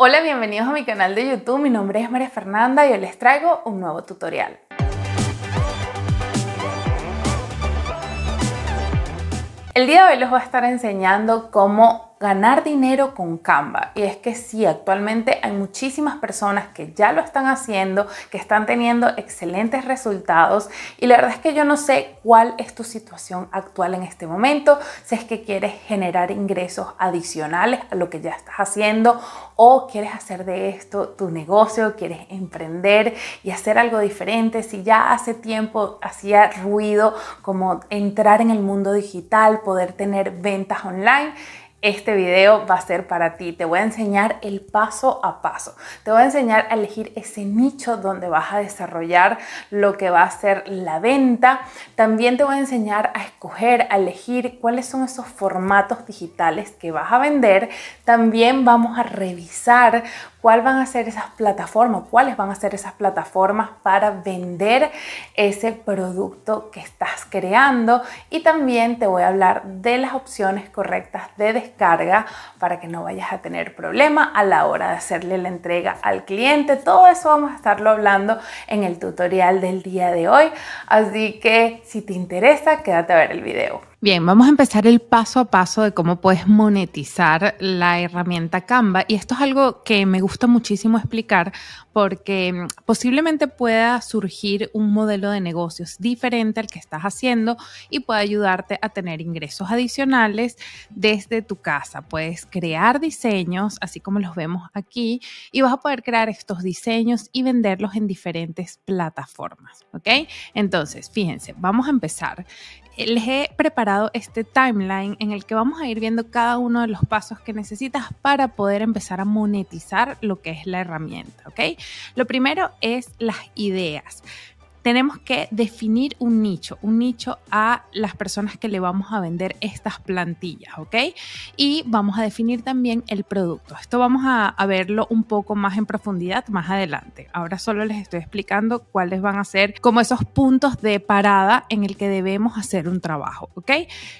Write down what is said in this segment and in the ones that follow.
Hola, bienvenidos a mi canal de YouTube. Mi nombre es María Fernanda y hoy les traigo un nuevo tutorial. El día de hoy les voy a estar enseñando cómo ganar dinero con Canva. Y es que sí, actualmente hay muchísimas personas que ya lo están haciendo, que están teniendo excelentes resultados. Y la verdad es que yo no sé cuál es tu situación actual en este momento, si es que quieres generar ingresos adicionales a lo que ya estás haciendo o quieres hacer de esto tu negocio, quieres emprender y hacer algo diferente. Si ya hace tiempo hacía ruido como entrar en el mundo digital, poder tener ventas online este video va a ser para ti. Te voy a enseñar el paso a paso. Te voy a enseñar a elegir ese nicho donde vas a desarrollar lo que va a ser la venta. También te voy a enseñar a escoger, a elegir cuáles son esos formatos digitales que vas a vender. También vamos a revisar ¿Cuáles van a ser esas plataformas, cuáles van a ser esas plataformas para vender ese producto que estás creando y también te voy a hablar de las opciones correctas de descarga para que no vayas a tener problema a la hora de hacerle la entrega al cliente. Todo eso vamos a estarlo hablando en el tutorial del día de hoy, así que si te interesa, quédate a ver el video. Bien, vamos a empezar el paso a paso de cómo puedes monetizar la herramienta Canva. Y esto es algo que me gusta muchísimo explicar porque mm, posiblemente pueda surgir un modelo de negocios diferente al que estás haciendo y puede ayudarte a tener ingresos adicionales desde tu casa. Puedes crear diseños, así como los vemos aquí, y vas a poder crear estos diseños y venderlos en diferentes plataformas. ¿Ok? Entonces, fíjense, vamos a empezar les he preparado este timeline en el que vamos a ir viendo cada uno de los pasos que necesitas para poder empezar a monetizar lo que es la herramienta, ¿ok? Lo primero es las ideas tenemos que definir un nicho, un nicho a las personas que le vamos a vender estas plantillas, ¿ok? Y vamos a definir también el producto. Esto vamos a, verlo un poco más en profundidad más adelante. Ahora solo les estoy explicando cuáles van a ser como esos puntos de parada en el que debemos hacer un trabajo, ¿ok?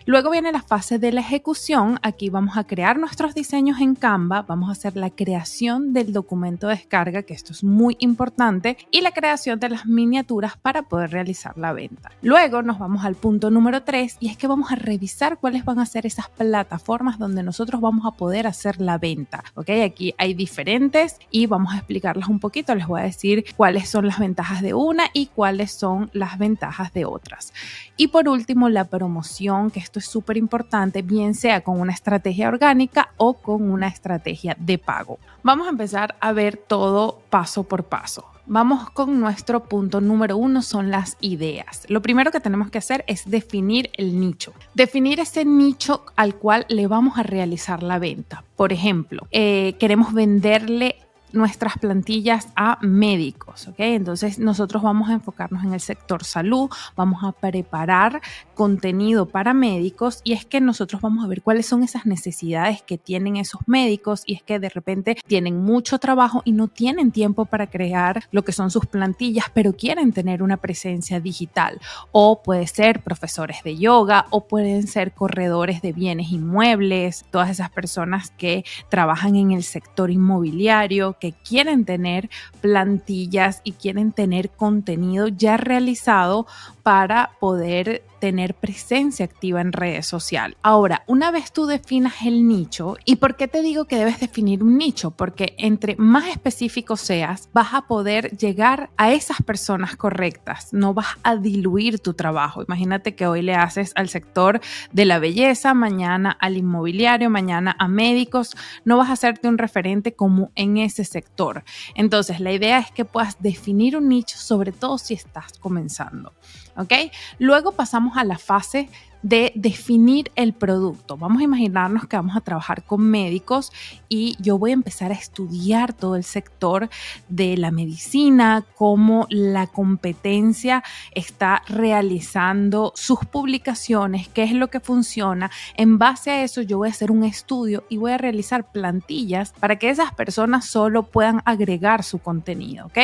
Luego viene la fase de la ejecución. Aquí vamos a crear nuestros diseños en Canva, vamos a hacer la creación del documento de descarga, que esto es muy importante, y la creación de las miniaturas para poder realizar la venta. Luego nos vamos al punto número 3 y es que vamos a revisar cuáles van a ser esas plataformas donde nosotros vamos a poder hacer la venta. Ok, aquí hay diferentes y vamos a explicarlas un poquito. Les voy a decir cuáles son las ventajas de una y cuáles son las ventajas de otras. Y por último, la promoción, que esto es súper importante, bien sea con una estrategia orgánica o con una estrategia de pago. Vamos a empezar a ver todo paso por paso. Vamos con nuestro punto número uno, son las ideas. Lo primero que tenemos que hacer es definir el nicho. Definir ese nicho al cual le vamos a realizar la venta. Por ejemplo, eh, queremos venderle nuestras plantillas a médicos, ¿ok? Entonces nosotros vamos a enfocarnos en el sector salud, vamos a preparar contenido para médicos y es que nosotros vamos a ver cuáles son esas necesidades que tienen esos médicos y es que de repente tienen mucho trabajo y no tienen tiempo para crear lo que son sus plantillas, pero quieren tener una presencia digital o puede ser profesores de yoga o pueden ser corredores de bienes inmuebles, todas esas personas que trabajan en el sector inmobiliario que quieren tener plantillas y quieren tener contenido ya realizado para poder tener presencia activa en redes sociales. Ahora, una vez tú definas el nicho, ¿y por qué te digo que debes definir un nicho? Porque entre más específico seas, vas a poder llegar a esas personas correctas, no vas a diluir tu trabajo. Imagínate que hoy le haces al sector de la belleza, mañana al inmobiliario, mañana a médicos, no vas a hacerte un referente como en ese sector. Entonces, la idea es que puedas definir un nicho, sobre todo si estás comenzando. ¿ok? Luego pasamos a la fase de definir el producto. Vamos a imaginarnos que vamos a trabajar con médicos y yo voy a empezar a estudiar todo el sector de la medicina, cómo la competencia está realizando sus publicaciones, qué es lo que funciona. En base a eso yo voy a hacer un estudio y voy a realizar plantillas para que esas personas solo puedan agregar su contenido, ¿ok?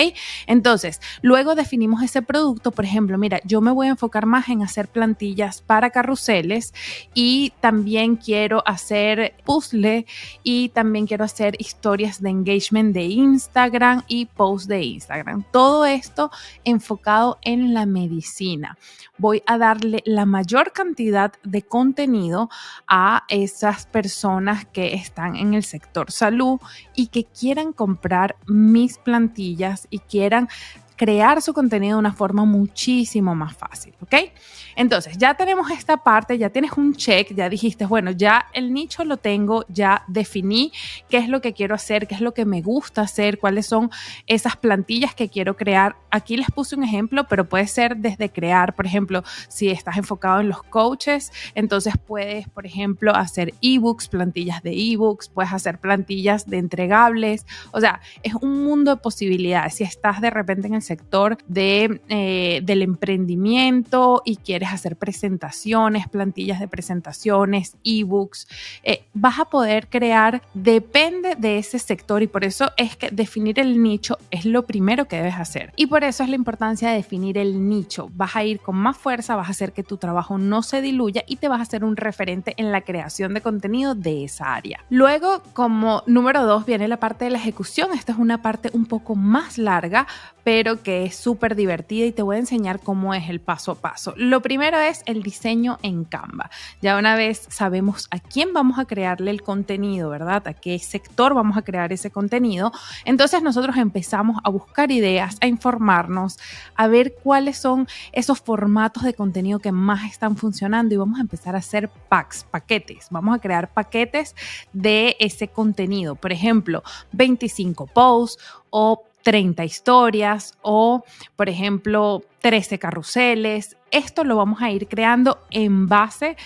Entonces, luego definimos ese producto, por ejemplo, mira, yo me voy a enfocar más en hacer plantillas para y también quiero hacer puzzle y también quiero hacer historias de engagement de Instagram y post de Instagram. Todo esto enfocado en la medicina. Voy a darle la mayor cantidad de contenido a esas personas que están en el sector salud y que quieran comprar mis plantillas y quieran crear su contenido de una forma muchísimo más fácil, ¿ok? Entonces, ya tenemos esta parte, ya tienes un check, ya dijiste, bueno, ya el nicho lo tengo, ya definí qué es lo que quiero hacer, qué es lo que me gusta hacer, cuáles son esas plantillas que quiero crear. Aquí les puse un ejemplo, pero puede ser desde crear, por ejemplo, si estás enfocado en los coaches, entonces puedes, por ejemplo, hacer ebooks, plantillas de ebooks, puedes hacer plantillas de entregables, o sea, es un mundo de posibilidades. Si estás de repente en el sector de, eh, del emprendimiento y quieres hacer presentaciones, plantillas de presentaciones, ebooks, eh, vas a poder crear, depende de ese sector y por eso es que definir el nicho es lo primero que debes hacer. Y por eso es la importancia de definir el nicho. Vas a ir con más fuerza, vas a hacer que tu trabajo no se diluya y te vas a hacer un referente en la creación de contenido de esa área. Luego, como número dos, viene la parte de la ejecución. Esta es una parte un poco más larga, pero que es súper divertida y te voy a enseñar cómo es el paso a paso. Lo primero es el diseño en Canva. Ya una vez sabemos a quién vamos a crearle el contenido, ¿verdad? A qué sector vamos a crear ese contenido. Entonces nosotros empezamos a buscar ideas, a informarnos, a ver cuáles son esos formatos de contenido que más están funcionando y vamos a empezar a hacer packs, paquetes. Vamos a crear paquetes de ese contenido. Por ejemplo, 25 posts o 30 historias o, por ejemplo, 13 carruseles. Esto lo vamos a ir creando en base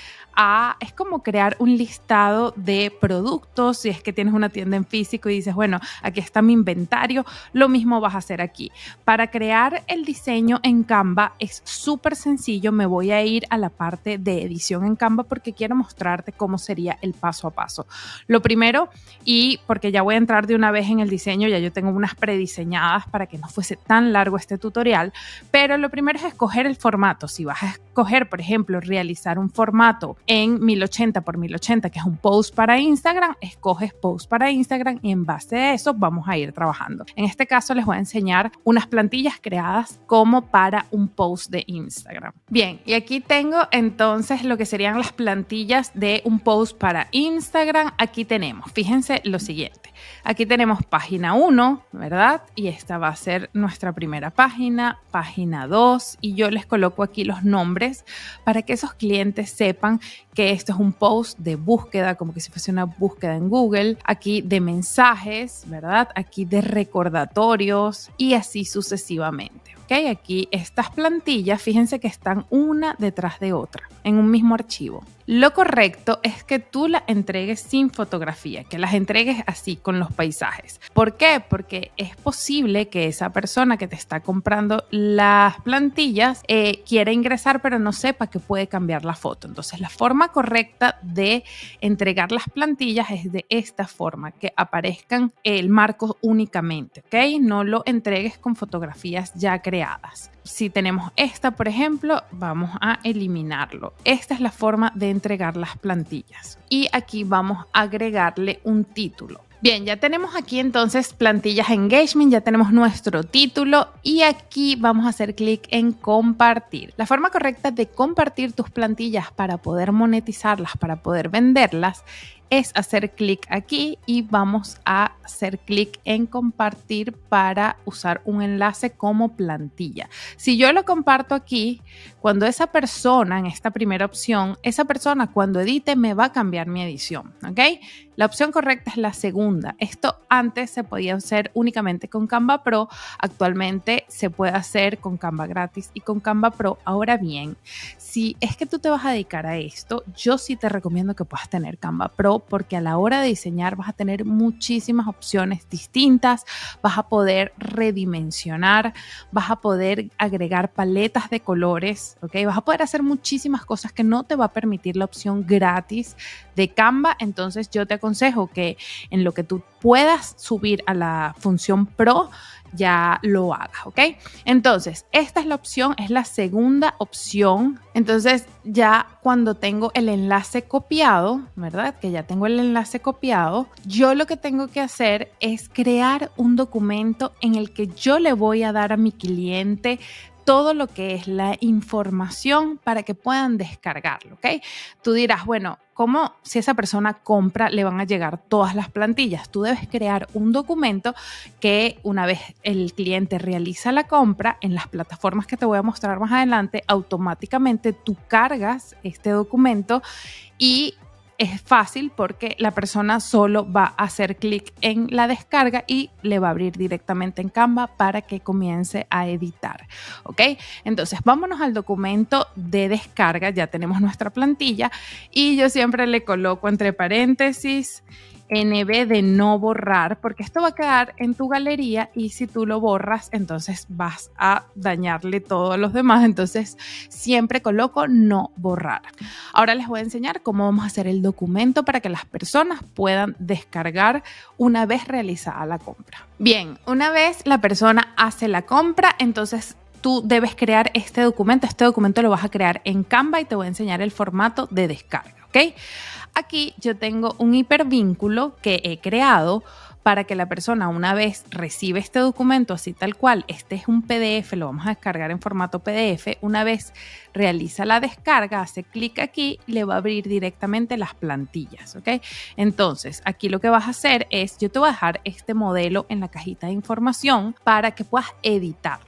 a, es como crear un listado de productos, si es que tienes una tienda en físico y dices, bueno, aquí está mi inventario, lo mismo vas a hacer aquí. Para crear el diseño en Canva es súper sencillo, me voy a ir a la parte de edición en Canva porque quiero mostrarte cómo sería el paso a paso. Lo primero, y porque ya voy a entrar de una vez en el diseño, ya yo tengo unas prediseñadas para que no fuese tan largo este tutorial, pero lo primero es escoger el formato. Si vas a escoger, por ejemplo, realizar un formato en 1080 por 1080, que es un post para Instagram, escoges post para Instagram y en base a eso vamos a ir trabajando. En este caso les voy a enseñar unas plantillas creadas como para un post de Instagram. Bien, y aquí tengo entonces lo que serían las plantillas de un post para Instagram. Aquí tenemos, fíjense lo siguiente. Aquí tenemos página 1, ¿verdad? Y esta va a ser nuestra primera página, página 2 y yo les coloco aquí los nombres para que esos clientes sepan que esto es un post de búsqueda, como que se fuese una búsqueda en Google, aquí de mensajes, ¿verdad? Aquí de recordatorios y así sucesivamente aquí, estas plantillas, fíjense que están una detrás de otra, en un mismo archivo. Lo correcto es que tú la entregues sin fotografía, que las entregues así, con los paisajes. ¿Por qué? Porque es posible que esa persona que te está comprando las plantillas eh, quiera ingresar, pero no sepa que puede cambiar la foto. Entonces, la forma correcta de entregar las plantillas es de esta forma, que aparezcan el marco únicamente, ¿ok? No lo entregues con fotografías ya creadas si tenemos esta, por ejemplo, vamos a eliminarlo. Esta es la forma de entregar las plantillas. Y aquí vamos a agregarle un título. Bien, ya tenemos aquí entonces plantillas engagement, ya tenemos nuestro título y aquí vamos a hacer clic en compartir. La forma correcta de compartir tus plantillas para poder monetizarlas, para poder venderlas, es hacer clic aquí y vamos a hacer clic en compartir para usar un enlace como plantilla. Si yo lo comparto aquí, cuando esa persona en esta primera opción, esa persona cuando edite me va a cambiar mi edición, ¿ok? La opción correcta es la segunda. Esto antes se podía hacer únicamente con Canva Pro, actualmente se puede hacer con Canva gratis y con Canva Pro. Ahora bien, si es que tú te vas a dedicar a esto, yo sí te recomiendo que puedas tener Canva Pro porque a la hora de diseñar vas a tener muchísimas opciones distintas, vas a poder redimensionar, vas a poder agregar paletas de colores, ¿ok? Vas a poder hacer muchísimas cosas que no te va a permitir la opción gratis de Canva, entonces yo te aconsejo que en lo que tú puedas subir a la función Pro, ya lo haga, ¿ok? Entonces, esta es la opción, es la segunda opción. Entonces, ya cuando tengo el enlace copiado, ¿verdad? Que ya tengo el enlace copiado, yo lo que tengo que hacer es crear un documento en el que yo le voy a dar a mi cliente todo lo que es la información para que puedan descargarlo, ¿ok? Tú dirás, bueno, como si esa persona compra le van a llegar todas las plantillas. Tú debes crear un documento que una vez el cliente realiza la compra en las plataformas que te voy a mostrar más adelante, automáticamente tú cargas este documento y es fácil porque la persona solo va a hacer clic en la descarga y le va a abrir directamente en Canva para que comience a editar. ¿Ok? Entonces, vámonos al documento de descarga. Ya tenemos nuestra plantilla y yo siempre le coloco entre paréntesis NB de no borrar, porque esto va a quedar en tu galería y si tú lo borras, entonces vas a dañarle todo a los demás. Entonces siempre coloco no borrar. Ahora les voy a enseñar cómo vamos a hacer el documento para que las personas puedan descargar una vez realizada la compra. Bien, una vez la persona hace la compra, entonces tú debes crear este documento. Este documento lo vas a crear en Canva y te voy a enseñar el formato de descarga. ¿ok? Aquí yo tengo un hipervínculo que he creado para que la persona una vez recibe este documento así tal cual, este es un PDF, lo vamos a descargar en formato PDF, una vez realiza la descarga, hace clic aquí, le va a abrir directamente las plantillas, ¿ok? Entonces, aquí lo que vas a hacer es, yo te voy a dejar este modelo en la cajita de información para que puedas editar.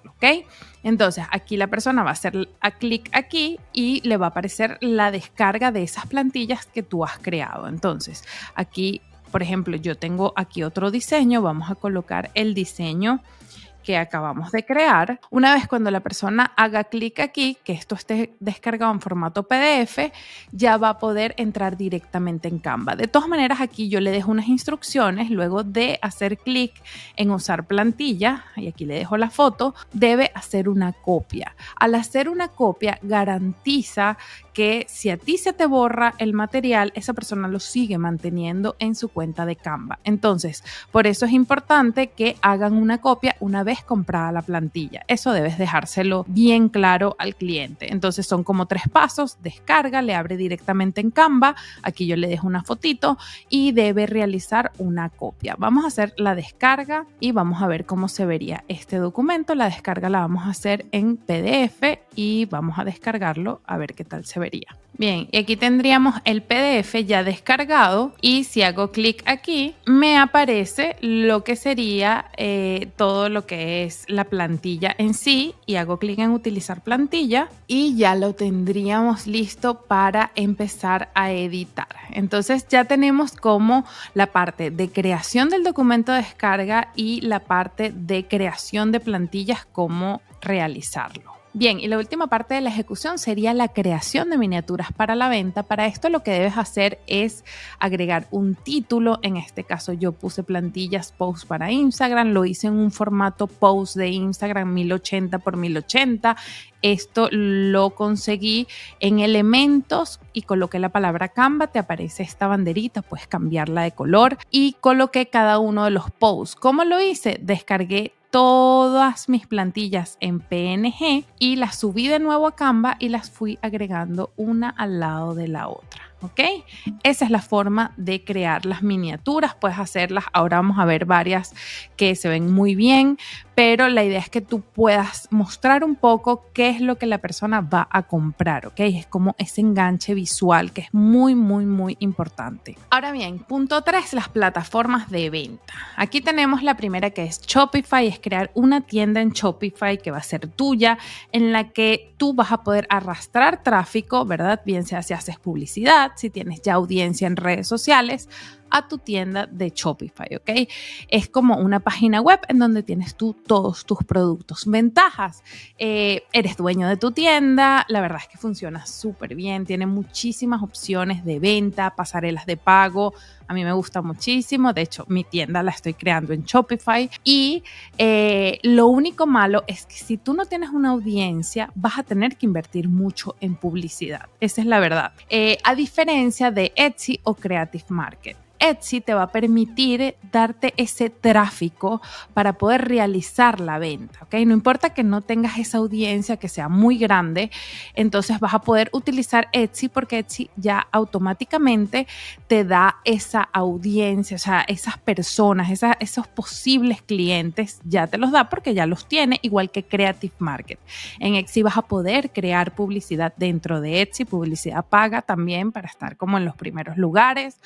Entonces, aquí la persona va a hacer a clic aquí y le va a aparecer la descarga de esas plantillas que tú has creado. Entonces, aquí, por ejemplo, yo tengo aquí otro diseño, vamos a colocar el diseño que acabamos de crear. Una vez cuando la persona haga clic aquí, que esto esté descargado en formato PDF, ya va a poder entrar directamente en Canva. De todas maneras, aquí yo le dejo unas instrucciones. Luego de hacer clic en usar plantilla, y aquí le dejo la foto, debe hacer una copia. Al hacer una copia, garantiza que si a ti se te borra el material, esa persona lo sigue manteniendo en su cuenta de Canva. Entonces, por eso es importante que hagan una copia una vez comprada la plantilla. Eso debes dejárselo bien claro al cliente. Entonces son como tres pasos, descarga, le abre directamente en Canva, aquí yo le dejo una fotito y debe realizar una copia. Vamos a hacer la descarga y vamos a ver cómo se vería este documento. La descarga la vamos a hacer en PDF y vamos a descargarlo a ver qué tal se vería. Bien, y aquí tendríamos el PDF ya descargado y si hago clic aquí me aparece lo que sería eh, todo lo que es la plantilla en sí y hago clic en utilizar plantilla y ya lo tendríamos listo para empezar a editar. Entonces ya tenemos como la parte de creación del documento de descarga y la parte de creación de plantillas, cómo realizarlo. Bien, y la última parte de la ejecución sería la creación de miniaturas para la venta. Para esto lo que debes hacer es agregar un título. En este caso yo puse plantillas post para Instagram, lo hice en un formato post de Instagram 1080 por 1080. Esto lo conseguí en elementos y coloqué la palabra Canva, te aparece esta banderita, puedes cambiarla de color y coloqué cada uno de los posts. ¿Cómo lo hice? Descargué todas mis plantillas en PNG y las subí de nuevo a Canva y las fui agregando una al lado de la otra. ¿Ok? Esa es la forma de crear las miniaturas. Puedes hacerlas. Ahora vamos a ver varias que se ven muy bien, pero la idea es que tú puedas mostrar un poco qué es lo que la persona va a comprar, ¿ok? Es como ese enganche visual que es muy, muy, muy importante. Ahora bien, punto 3, las plataformas de venta. Aquí tenemos la primera que es Shopify, es crear una tienda en Shopify que va a ser tuya, en la que tú vas a poder arrastrar tráfico, ¿verdad? Bien sea si haces publicidad, si tienes ya audiencia en redes sociales, a tu tienda de Shopify, ¿ok? Es como una página web en donde tienes tú todos tus productos. Ventajas, eh, eres dueño de tu tienda, la verdad es que funciona súper bien, tiene muchísimas opciones de venta, pasarelas de pago, a mí me gusta muchísimo, de hecho mi tienda la estoy creando en Shopify y eh, lo único malo es que si tú no tienes una audiencia vas a tener que invertir mucho en publicidad, esa es la verdad, eh, a diferencia de Etsy o Creative Market. Etsy te va a permitir darte ese tráfico para poder realizar la venta, ¿ok? No importa que no tengas esa audiencia que sea muy grande, entonces vas a poder utilizar Etsy porque Etsy ya automáticamente te da esa audiencia, o sea, esas personas, esos posibles clientes ya te los da porque ya los tiene, igual que Creative Market. En Etsy vas a poder crear publicidad dentro de Etsy, publicidad paga también para estar como en los primeros lugares.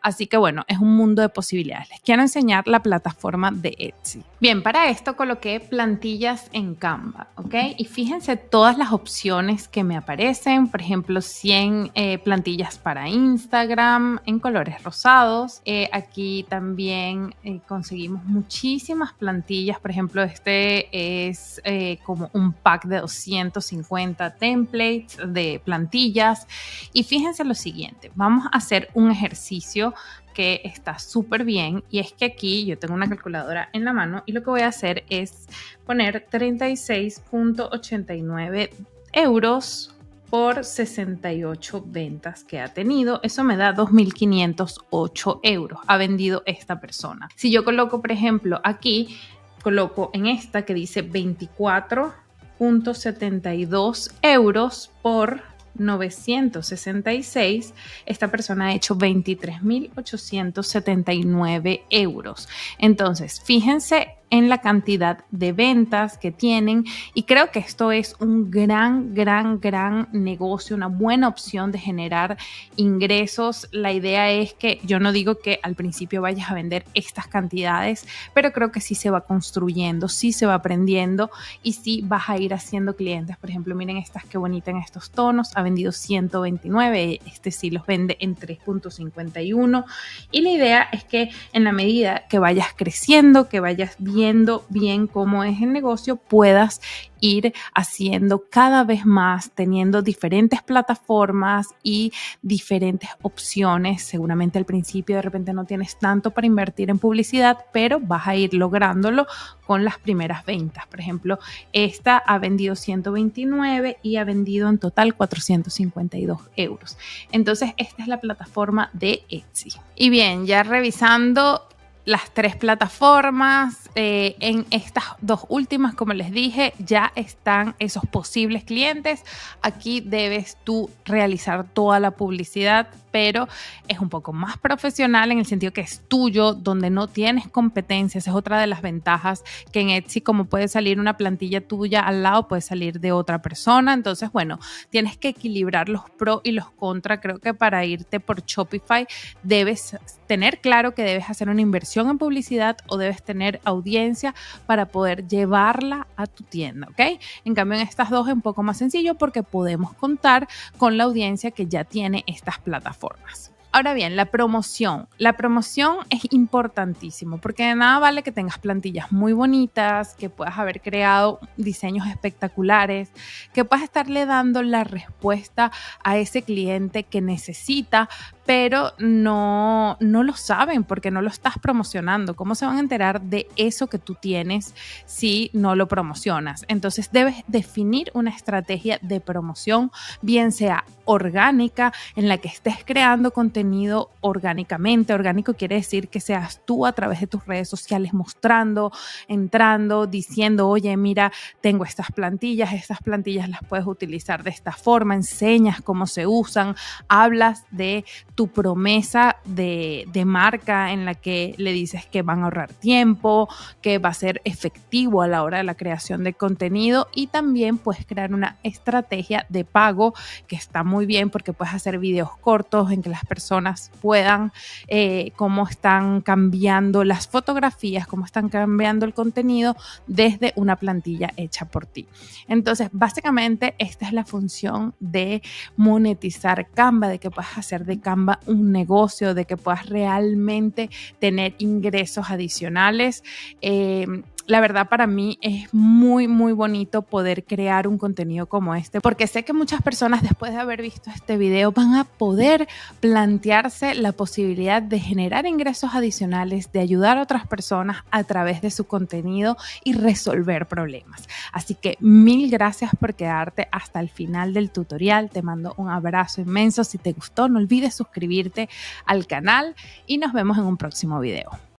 Así que bueno, es un mundo de posibilidades. Les quiero enseñar la plataforma de Etsy. Bien, para esto coloqué plantillas en Canva, ¿ok? Y fíjense todas las opciones que me aparecen, por ejemplo, 100 eh, plantillas para Instagram en colores rosados. Eh, aquí también eh, conseguimos muchísimas plantillas, por ejemplo, este es como un pack de 250 templates de plantillas. Y fíjense lo siguiente, vamos a hacer un ejercicio que está súper bien y es que aquí yo tengo una calculadora en la mano y lo que voy a hacer es poner 36.89 euros por 68 ventas que ha tenido. Eso me da 2.508 euros. Ha vendido esta persona. Si yo coloco, por ejemplo, aquí, coloco en esta que dice 24.72 euros por 966, esta persona ha hecho 23.879 euros. Entonces, fíjense en la cantidad de ventas que tienen y creo que esto es un gran, gran, gran negocio, una buena opción de generar ingresos. La idea es que yo no digo que al principio vayas a vender estas cantidades, pero creo que sí se va construyendo, sí se va aprendiendo y sí vas a ir haciendo clientes. Por ejemplo, miren estas que bonita en estos tonos, ha vendido 129, este sí los vende en 3.51 y la idea es que en la medida que vayas creciendo, que vayas bien bien cómo es el negocio, puedas ir haciendo cada vez más, teniendo diferentes plataformas y diferentes opciones. Seguramente al principio de repente no tienes tanto para invertir en publicidad, pero vas a ir lográndolo con las primeras ventas. Por ejemplo, esta ha vendido 129 y ha vendido en total 452 euros. Entonces, esta es la plataforma de Etsy. Y bien, ya revisando las tres plataformas. Eh, en estas dos últimas, como les dije, ya están esos posibles clientes. Aquí debes tú realizar toda la publicidad, pero es un poco más profesional en el sentido que es tuyo, donde no tienes competencias. Es otra de las ventajas que en Etsy, como puede salir una plantilla tuya al lado, puede salir de otra persona. Entonces, bueno, tienes que equilibrar los pro y los contra. Creo que para irte por Shopify debes tener claro que debes hacer una inversión en publicidad o debes tener audiencia para poder llevarla a tu tienda, ¿ok? En cambio, en estas dos es un poco más sencillo porque podemos contar con la audiencia que ya tiene estas plataformas. Ahora bien, la promoción. La promoción es importantísimo porque de nada vale que tengas plantillas muy bonitas, que puedas haber creado diseños espectaculares, que puedas estarle dando la respuesta a ese cliente que necesita, pero no, no lo saben porque no lo estás promocionando. ¿Cómo se van a enterar de eso que tú tienes si no lo promocionas? Entonces debes definir una estrategia de promoción, bien sea orgánica, en la que estés creando contenido orgánicamente. Orgánico quiere decir que seas tú a través de tus redes sociales mostrando, entrando, diciendo, oye, mira, tengo estas plantillas, estas plantillas las puedes utilizar de esta forma, enseñas cómo se usan, hablas de tu promesa de, marca en la que le dices que van a ahorrar tiempo, que va a ser efectivo a la hora de la creación de contenido y también puedes crear una estrategia de pago que está muy bien porque puedes hacer videos cortos en que las personas puedan eh, cómo están cambiando las fotografías, cómo están cambiando el contenido desde una plantilla hecha por ti. Entonces, básicamente esta es la función de monetizar Canva, de que puedas hacer de Canva un negocio de que puedas realmente tener ingresos adicionales. Eh, la verdad para mí es muy, muy bonito poder crear un contenido como este, porque sé que muchas personas después de haber visto este video van a poder plantearse la posibilidad de generar ingresos adicionales, de ayudar a otras personas a través de su contenido y resolver problemas. Así que mil gracias por quedarte hasta el final del tutorial. Te mando un abrazo inmenso. Si te gustó, no olvides suscribirte al canal y nos vemos en un próximo video.